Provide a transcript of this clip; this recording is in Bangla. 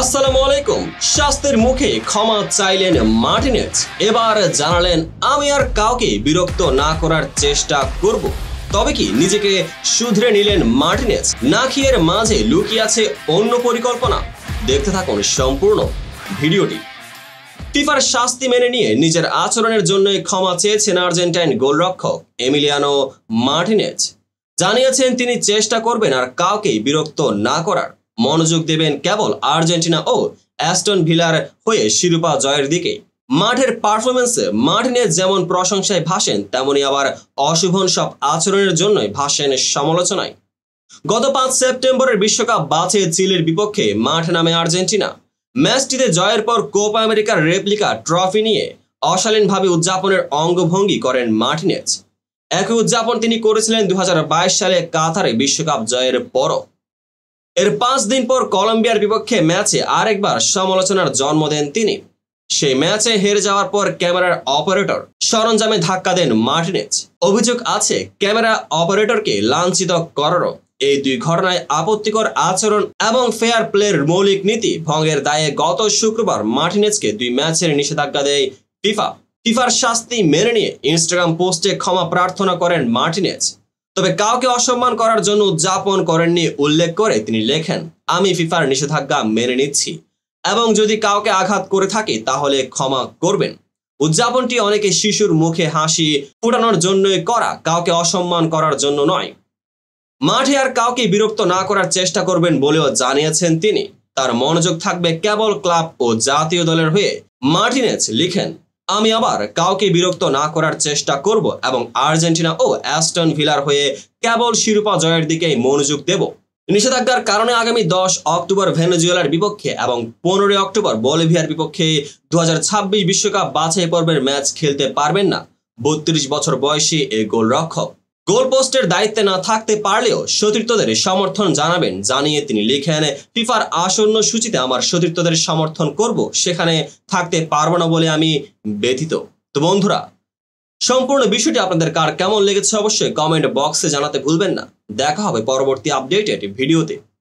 আসসালামু আলাইকুম শাস্তির মুখে ক্ষমা চাইলেন মার্টিনেজ এবার জানালেন আমি আর কাউকে বিরক্ত না করার চেষ্টা করব তবে কি নিজেকে শুধরে নিলেন মার্টিনেজ নাকি এর মাঝে লুকিয়ে আছে অন্য পরিকল্পনা দেখতে থাকুন সম্পূর্ণ ভিডিওটি ফিফার শাস্তি মেনে নিয়ে নিজের আচরণের জন্য ক্ষমা চেয়েছেন আর্জেন্টাইন গোলরক্ষক এমিলিয়ানো মার্টিনেজ জানিয়েছেন তিনি চেষ্টা করবেন আর কাউকেই বিরক্ত না করার মনোযোগ দেবেন কেবল আর্জেন্টিনা ও অ্যাস্টন ভিলার হয়ে শিরোপা জয়ের দিকে মাঠের পারফরমেন্সে মাঠ নিয়ে যেমন প্রশংসায় ভাসেন তেমনি আবার অশুভন সব আচরণের জন্যই ভাসেন সমালোচনায় গত পাঁচ সেপ্টেম্বরের বিশ্বকাপ বাছে চিলের বিপক্ষে মাঠ নামে আর্জেন্টিনা ম্যাচটিতে জয়ের পর কোপা আমেরিকার রেপ্লিকা ট্রফি নিয়ে অশালীনভাবে উদযাপনের অঙ্গভঙ্গি করেন মার্টিনেজ একই উদযাপন তিনি করেছিলেন দু সালে কাতারে বিশ্বকাপ জয়ের পরও এর পাঁচ দিন পর কলম্বিয়ার বিপক্ষে ম্যাচে আরেকবার সমালোচনার জন্ম দেন তিনি সেই ম্যাচে হেরে যাওয়ার পর ক্যামেরার অপারেটর সরঞ্জামে ধাক্কা দেন মার্টিনেজ অভিযোগ আছে ক্যামেরা অপারেটরকে লাঞ্ছিত করারও এই দুই ঘটনায় আপত্তিকর আচরণ এবং ফেয়ার প্লের মৌলিক নীতি ভঙ্গের দায়ে গত শুক্রবার মার্টিনেজকে দুই ম্যাচের নিষেধাজ্ঞা দেয় ফিফা ফিফার শাস্তি মেনে নিয়ে ইনস্টাগ্রাম পোস্টে ক্ষমা প্রার্থনা করেন মার্টিনেজ তবে কাউকে অসম্মান করার জন্য উদযাপন করেননি উল্লেখ করে তিনি লেখেন আমি ফিফার নিষেধাজ্ঞা মেনে নিচ্ছি এবং যদি কাউকে আঘাত করে থাকি তাহলে ক্ষমা করবেন উদযাপনটি অনেকে শিশুর মুখে হাসি ফুটানোর জন্যই করা কাউকে অসম্মান করার জন্য নয় মাঠে আর কাউকে বিরক্ত না করার চেষ্টা করবেন বলেও জানিয়েছেন তিনি তার মনোযোগ থাকবে কেবল ক্লাব ও জাতীয় দলের হয়ে মার্টিনেজ লিখেন আমি আবার কাউকে বিরক্ত না করার চেষ্টা করব এবং আর্জেন্টিনা ও অ্যাস্টন ভিলার হয়ে কেবল শিরোপা জয়ের দিকেই মনোযোগ দেব নিষেধাজ্ঞার কারণে আগামী দশ অক্টোবর ভেনেজুয়েলার বিপক্ষে এবং পনেরোই অক্টোবর বলিভিয়ার বিপক্ষে দু বিশ্বকাপ বাছাই পর্বের ম্যাচ খেলতে পারবেন না বত্রিশ বছর বয়সী এই গোলরক্ষক গোল পোস্টের দায়িত্বে না থাকতে পারলেও সতীর্থদের সমর্থন জানাবেন জানিয়ে তিনি লিখেন ফিফার আসন্ন সূচিতে আমার সতীর্থদের সমর্থন করব সেখানে থাকতে পারবো না বলে আমি ব্যথিত তো বন্ধুরা সম্পূর্ণ বিষয়টি আপনাদের কার কেমন লেগেছে অবশ্যই কমেন্ট বক্সে জানাতে ভুলবেন না দেখা হবে পরবর্তী আপডেটেড ভিডিওতে